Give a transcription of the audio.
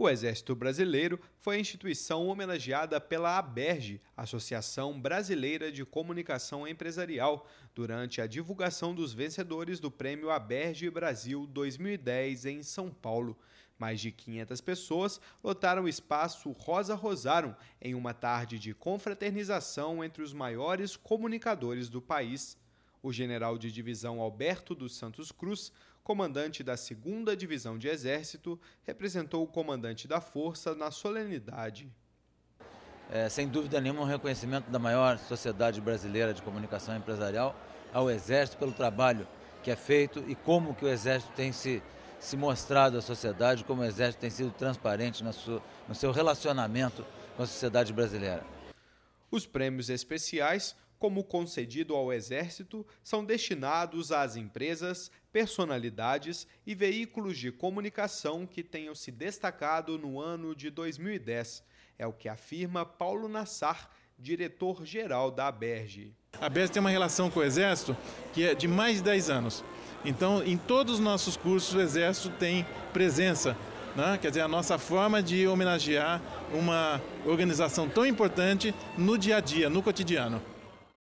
O Exército Brasileiro foi a instituição homenageada pela Aberge, Associação Brasileira de Comunicação Empresarial, durante a divulgação dos vencedores do Prêmio Aberge Brasil 2010 em São Paulo. Mais de 500 pessoas lotaram o espaço Rosa Rosaram em uma tarde de confraternização entre os maiores comunicadores do país. O general de divisão Alberto dos Santos Cruz, comandante da 2 Divisão de Exército, representou o comandante da força na solenidade. É, sem dúvida nenhuma, um reconhecimento da maior sociedade brasileira de comunicação empresarial ao Exército pelo trabalho que é feito e como que o Exército tem se, se mostrado à sociedade, como o Exército tem sido transparente no seu, no seu relacionamento com a sociedade brasileira. Os prêmios especiais como concedido ao Exército, são destinados às empresas, personalidades e veículos de comunicação que tenham se destacado no ano de 2010. É o que afirma Paulo Nassar, diretor-geral da ABERGE. A ABERGE tem uma relação com o Exército que é de mais de 10 anos. Então, em todos os nossos cursos, o Exército tem presença. Né? Quer dizer, a nossa forma de homenagear uma organização tão importante no dia a dia, no cotidiano.